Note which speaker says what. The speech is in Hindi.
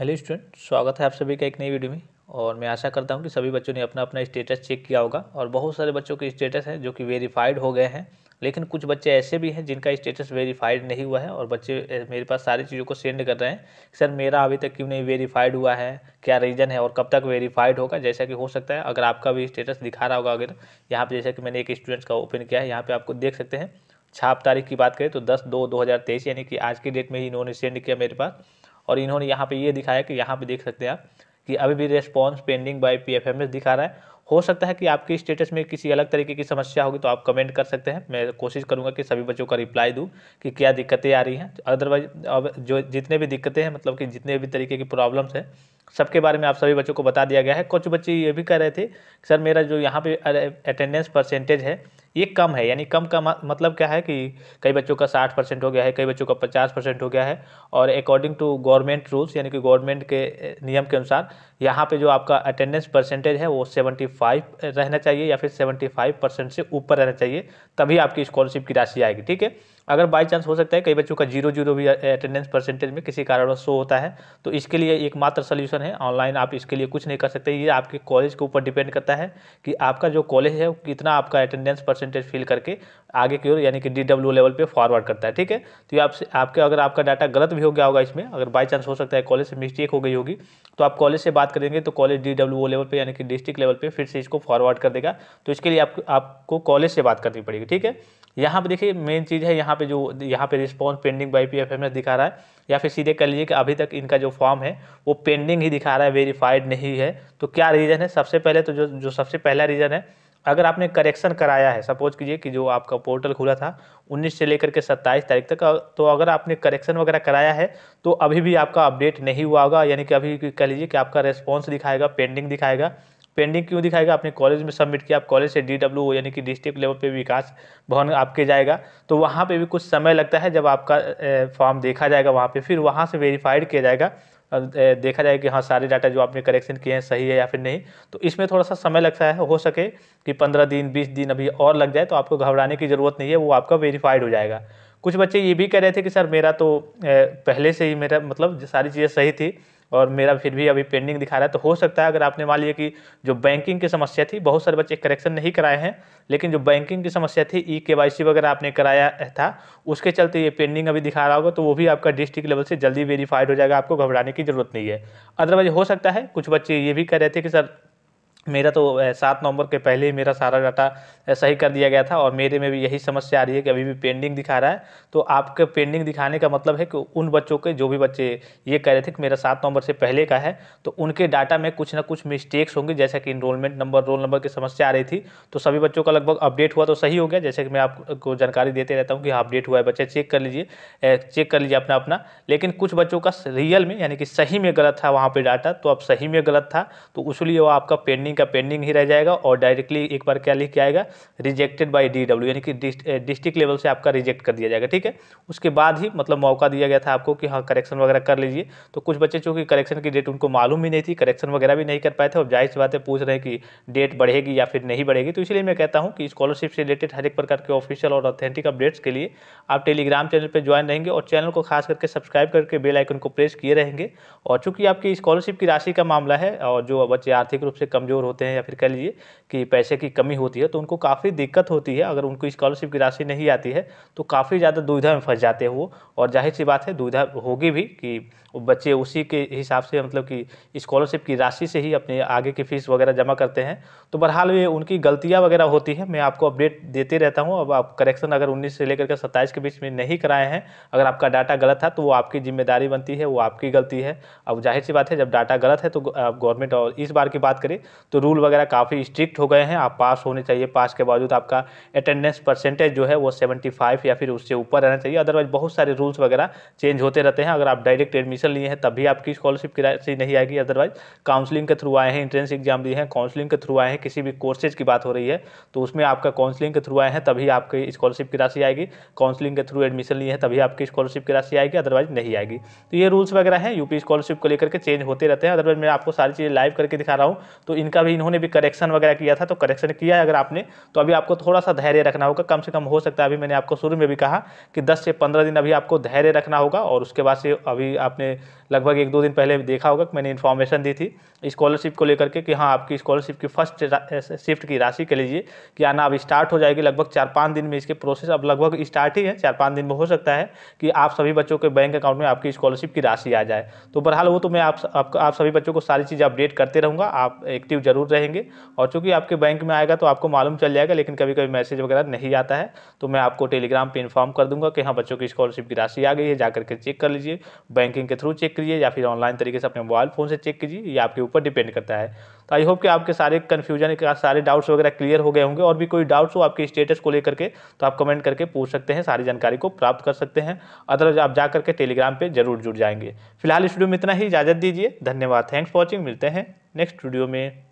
Speaker 1: हेलो स्टूडेंट स्वागत है आप सभी का एक नई वीडियो में और मैं आशा करता हूं कि सभी बच्चों ने अपना अपना स्टेटस चेक किया होगा और बहुत सारे बच्चों के स्टेटस हैं जो कि वेरीफाइड हो गए हैं लेकिन कुछ बच्चे ऐसे भी हैं जिनका स्टेटस वेरीफाइड नहीं हुआ है और बच्चे मेरे पास सारी चीज़ों को सेंड कर रहे हैं सर मेरा अभी तक क्यों नहीं वेरीफाइड हुआ है क्या रीज़न है और कब तक वेरीफाइड होगा जैसा कि हो सकता है अगर आपका भी स्टेटस दिखा रहा होगा अगर यहाँ पर जैसा कि मैंने एक स्टूडेंट्स का ओपन किया है यहाँ पर आपको देख सकते हैं छाप तारीख की बात करें तो दस दो दो यानी कि आज की डेट में ही इन्होंने सेंड किया मेरे पास और इन्होंने यहाँ पे ये यह दिखाया कि यहाँ पे देख सकते हैं आप कि अभी भी रेस्पॉन्स पेंडिंग बाय पी दिखा रहा है हो सकता है कि आपके स्टेटस में किसी अलग तरीके की समस्या होगी तो आप कमेंट कर सकते हैं मैं कोशिश करूंगा कि सभी बच्चों का रिप्लाई दूं कि क्या दिक्कतें आ रही हैं अदरवाइज अब जो जितने भी दिक्कतें हैं मतलब कि जितने भी तरीके की प्रॉब्लम्स हैं सबके बारे में आप सभी बच्चों को बता दिया गया है कुछ बच्चे ये भी कह रहे थे सर मेरा जो यहाँ पे अटेंडेंस परसेंटेज है ये कम है यानी कम का मतलब क्या है कि कई बच्चों का साठ परसेंट हो गया है कई बच्चों का पचास परसेंट हो गया है और अकॉर्डिंग टू गवर्नमेंट रूल्स यानी कि गवर्नमेंट के नियम के अनुसार यहाँ पे जो आपका अटेंडेंस परसेंटेज है वो सेवेंटी फाइव रहना चाहिए या फिर सेवेंटी फाइव परसेंट से ऊपर रहना चाहिए तभी आपकी स्कॉलरशिप की राशि आएगी ठीक है अगर बाई चांस हो सकता है कई बच्चों का जीरो जीरो भी अटेंडेंस परसेंटेज में किसी कारण शो होता है तो इसके लिए एकमात्र सोल्यूशन है ऑनलाइन आप इसके लिए कुछ नहीं कर सकते ये आपके कॉलेज के ऊपर डिपेंड करता है कि आपका जो कॉलेज है कितना आपका अटेंडेंस परसेंटेज फिल करके आगे की ओर यानी कि डी लेवल पर फॉरवर्ड करता है ठीक है तो ये आपसे आपके अगर आपका डाटा गलत भी हो गया होगा इसमें अगर बाई चांस हो सकता है कॉलेज से मिस्टेक हो गई होगी तो आप कॉलेज से बात करेंगे तो कॉलेज डी लेवल पर यानी कि डिस्ट्रिक्ट लेवल पर फिर से इसको फॉरवर्ड कर देगा तो इसके लिए आपको कॉलेज से बात करनी पड़ेगी ठीक है यहाँ पे देखिए मेन चीज़ है यहाँ पे जो यहाँ पे response pending by P S दिखा रहा है या फिर सीधे कह लीजिए कि अभी तक इनका जो फॉर्म है वो पेंडिंग ही दिखा रहा है वेरीफाइड नहीं है तो क्या रीज़न है सबसे पहले तो जो जो सबसे पहला रीज़न है अगर आपने करेक्शन कराया है सपोज कीजिए कि जो आपका पोर्टल खुला था 19 से लेकर के 27 तारीख तक तो अगर आपने करेक्शन वगैरह कराया है तो अभी भी आपका अपडेट नहीं हुआ होगा यानी कि अभी कह लीजिए कि आपका रिस्पॉन्स दिखाएगा पेंडिंग दिखाएगा पेंडिंग क्यों दिखाएगा आपने कॉलेज में सबमिट किया आप कॉलेज से डी डब्ल्यू यानी कि डिस्ट्रिक्ट लेवल पे विकास भवन आपके जाएगा तो वहाँ पे भी कुछ समय लगता है जब आपका फॉर्म देखा जाएगा वहाँ पे फिर वहाँ से वेरीफाइड किया जाएगा देखा जाएगा कि हाँ सारे डाटा जो आपने करेक्शन किए हैं सही है या फिर नहीं तो इसमें थोड़ा सा समय लगता है हो सके कि पंद्रह दिन बीस दिन अभी और लग जाए तो आपको घबराने की ज़रूरत नहीं है वो आपका वेरीफाइड हो जाएगा कुछ बच्चे ये भी कह रहे थे कि सर मेरा तो पहले से ही मेरा मतलब सारी चीज़ें सही थी और मेरा फिर भी अभी पेंडिंग दिखा रहा है तो हो सकता है अगर आपने मान लिया कि जो बैंकिंग की समस्या थी बहुत सारे बच्चे करेक्शन नहीं कराए हैं लेकिन जो बैंकिंग की समस्या थी ई के वगैरह आपने कराया था उसके चलते ये पेंडिंग अभी दिखा रहा होगा तो वो भी आपका डिस्ट्रिक्ट लेवल से जल्दी वेरीफाइड हो जाएगा आपको घबराने की जरूरत नहीं है अदरवाइज हो सकता है कुछ बच्चे ये भी कह रहे थे कि सर मेरा तो सात नवंबर के पहले ही मेरा सारा डाटा सही कर दिया गया था और मेरे में भी यही समस्या आ रही है कि अभी भी पेंडिंग दिखा रहा है तो आपके पेंडिंग दिखाने का मतलब है कि उन बच्चों के जो भी बच्चे ये कह रहे थे कि मेरा सात नवंबर से पहले का है तो उनके डाटा में कुछ ना कुछ मिस्टेक्स होंगे जैसा कि इनरोलमेंट नंबर रोल नंबर की समस्या आ रही थी तो सभी बच्चों का लगभग अपडेट हुआ तो सही हो गया जैसे कि मैं आपको जानकारी देते रहता हूँ कि हाँ अपडेट हुआ है बच्चे चेक कर लीजिए चेक कर लीजिए अपना अपना लेकिन कुछ बच्चों का रियल में यानी कि सही में गलत था वहाँ पर डाटा तो अब सही में गलत था तो उसलिए वो आपका पेंडिंग पेंडिंग का पेंडिंग ही रह जाएगा और डायरेक्टली एक बार क्या लिख के आएगा रिजेक्टेड बाई डी डब्ल्यू यानी कि डिस्ट्रिक्ट लेवल eh, से आपका रिजेक्ट कर दिया जाएगा ठीक है उसके बाद ही मतलब मौका दिया गया था आपको कि हाँ करेक्शन वगैरह कर लीजिए तो कुछ बच्चे चूँकि करेक्शन की डेट उनको मालूम ही नहीं थी करेक्शन वगैरह भी नहीं कर पाए थे और जाहिर सी बातें पूछ रहे हैं कि डेट बढ़ेगी या फिर नहीं बढ़ेगी तो इसलिए मैं कहता हूँ कि स्कॉलरशिप से रिलेटेड हर एक प्रकार के ऑफिशियल और ऑथेंटिक अपडेट्स के लिए आप टेलीग्राम चैनल पर ज्वाइन रहेंगे और चैनल को खास करके सब्सक्राइब करके बेल आइकन को प्रेस किए रहेंगे और चूंकि आपकी स्कॉलरशिप की राशि का मामला है और जो बच्चे आर्थिक रूप से कमजोर कमज़ोर होते हैं या फिर कह लीजिए कि पैसे की कमी होती है तो उनको काफ़ी दिक्कत होती है अगर उनको स्कॉलरशिप की राशि नहीं आती है तो काफ़ी ज़्यादा दुविधा में फंस जाते हैं वो और जाहिर सी बात है दुविधा होगी भी कि वो बच्चे उसी के हिसाब से मतलब कि स्कॉलरशिप की राशि से ही अपने आगे की फ़ीस वगैरह जमा करते हैं तो बहरहाल ये उनकी गलतियाँ वगैरह होती हैं मैं आपको अपडेट देते रहता हूँ अब आप करेक्शन अगर उन्नीस से लेकर के सत्ताईस के बीच में नहीं कराए हैं अगर आपका डाटा गलत था तो वो आपकी जिम्मेदारी बनती है वो आपकी गलती है अब जाहिर सी बात है जब डाटा गलत है तो गवर्नमेंट और इस बार की बात करें तो रूल वगैरह काफ़ी स्ट्रिक्ट हो गए हैं आप पास होने चाहिए पास के बावजूद आपका अटेंडेंस परसेंटेज जो है वो सेवेंटी या फिर उससे ऊपर रहना चाहिए अदरवाइज बहुत सारे रूल्स वगैरह चेंज होते रहते हैं अगर आप डायरेक्ट एडमिशन एडमिशन लिए हैं तभी आपकी स्कॉलरशिप की राशि नहीं आएगी अदरवाइज काउंसलिंग के थ्रू आए हैं इंट्रेंस एग्जाम दिए हैं काउंसलिंग के थ्रू आए हैं किसी भी कोर्सेज की बात हो रही है तो उसमें आपका काउंसलिंग के थ्रू आए हैं तभी आपकी स्कॉलरशिप की राशि आएगी काउंसलिंग के थ्रू एडमिशन लिए हैं तभी आपकी स्कॉलरशिप की राशि आएगी अदरवाइज नहीं आएगी तो ये रूल्स वगैरह हैं यूपी स्कॉलरशिप को लेकर के चेंज होते रहते हैं अदरवाइज मैं आपको सारी चीज़ें लाइव करके दिखा रहा हूँ तो इनका भी इन्होंने भी करेक्शन वगैरह किया था तो करेक्शन किया है अगर आपने तो अभी आपको थोड़ा सा धैर्य रखना होगा कम से कम हो सकता है अभी मैंने आपको शुरू में भी कहा कि दस से पंद्रह दिन अभी आपको धैर्य रखना होगा और उसके बाद से अभी आपने लगभग एक दो दिन पहले देखा होगा कि मैंने इन्फॉर्मेशन दी थी स्कॉलरशिप को लेकर के कि हाँ आपकी स्कॉलरशिप की फर्स्ट शिफ्ट की राशि कह लीजिए कि आना अब स्टार्ट हो जाएगी लगभग चार पाँच दिन में इसके प्रोसेस अब लगभग स्टार्ट ही है चार पाँच दिन में हो सकता है कि आप सभी बच्चों के बैंक अकाउंट में आपकी स्कॉलरशिप की राशि आ जाए तो बहरहाल वो तो मैं आप आप, आप सभी बच्चों को सारी चीज़ अपडेट करते रहूँगा आप एक्टिव जरूर रहेंगे और चूँकि आपके बैंक में आएगा तो आपको मालूम चल जाएगा लेकिन कभी कभी मैसेज वगैरह नहीं आता है तो मैं आपको टेलीग्राम पर इन्फॉर्म कर दूँगा कि हाँ बच्चों की स्कॉलरशिप की राशि आ गई है जा करके चेक कर लीजिए बैंकिंग के थ्रू चेक कीजिए या फिर ऑनलाइन तरीके से अपने मोबाइल फ़ोन से चेक कीजिए ये आपके ऊपर डिपेंड करता है तो आई होप कि आपके सारे कन्फ्यूजन सारे डाउट्स वगैरह क्लियर हो गए होंगे और भी कोई डाउट्स हो आपके स्टेटस को लेकर के तो आप कमेंट करके पूछ सकते हैं सारी जानकारी को प्राप्त कर सकते हैं अदरवाइज आप जा करके टेलीग्राम पर जरूर जुड़ जाएंगे फिलहाल इस वीडियो में इतना ही इजाज़त दीजिए धन्यवाद थैंक्स फॉर वॉचिंग मिलते हैं नेक्स्ट वीडियो में